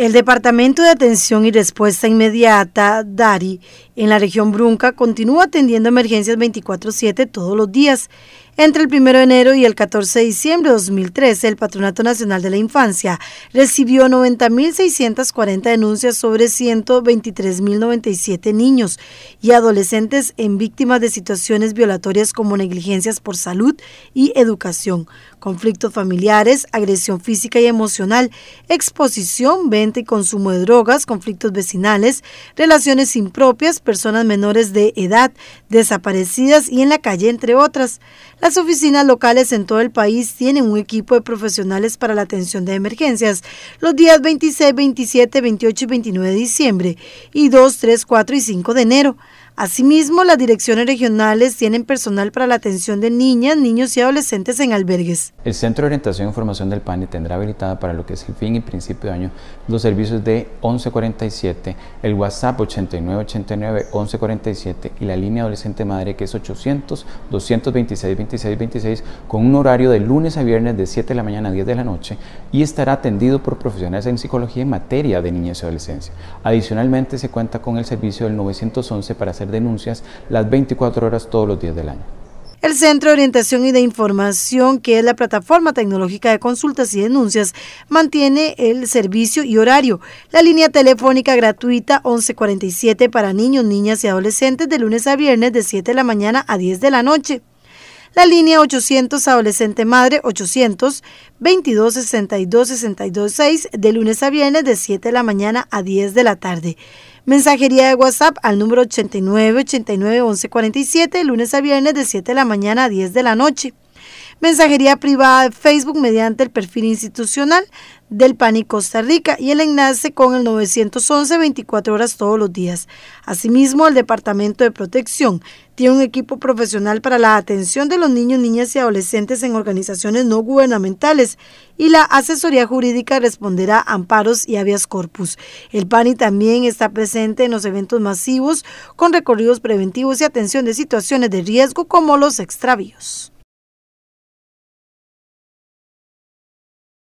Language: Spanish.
El Departamento de Atención y Respuesta Inmediata, DARI, en la región Brunca, continúa atendiendo emergencias 24-7 todos los días entre el 1 de enero y el 14 de diciembre de 2013, el Patronato Nacional de la Infancia recibió 90.640 denuncias sobre 123.097 niños y adolescentes en víctimas de situaciones violatorias como negligencias por salud y educación, conflictos familiares, agresión física y emocional, exposición, venta y consumo de drogas, conflictos vecinales, relaciones impropias, personas menores de edad, desaparecidas y en la calle, entre otras. Las oficinas locales en todo el país tienen un equipo de profesionales para la atención de emergencias los días 26, 27, 28 y 29 de diciembre y 2, 3, 4 y 5 de enero. Asimismo, las direcciones regionales tienen personal para la atención de niñas, niños y adolescentes en albergues. El Centro de Orientación y Formación del PANE tendrá habilitada para lo que es el fin y principio de año los servicios de 1147, el WhatsApp 8989 1147 y la línea adolescente madre que es 800 226 2626 26 con un horario de lunes a viernes de 7 de la mañana a 10 de la noche y estará atendido por profesionales en psicología en materia de niñez y adolescencia. Adicionalmente se cuenta con el servicio del 911 para denuncias las 24 horas todos los días del año. El Centro de Orientación y de Información, que es la plataforma tecnológica de consultas y denuncias, mantiene el servicio y horario. La línea telefónica gratuita 1147 para niños, niñas y adolescentes de lunes a viernes de 7 de la mañana a 10 de la noche la línea 800 Adolescente Madre 800 22 62 62 6 de lunes a viernes de 7 de la mañana a 10 de la tarde. Mensajería de WhatsApp al número 89 89 11 47, lunes a viernes de 7 de la mañana a 10 de la noche mensajería privada de Facebook mediante el perfil institucional del PANI Costa Rica y el enlace con el 911 24 horas todos los días. Asimismo, el Departamento de Protección tiene un equipo profesional para la atención de los niños, niñas y adolescentes en organizaciones no gubernamentales y la asesoría jurídica responderá a amparos y habeas corpus. El PANI también está presente en los eventos masivos con recorridos preventivos y atención de situaciones de riesgo como los extravíos.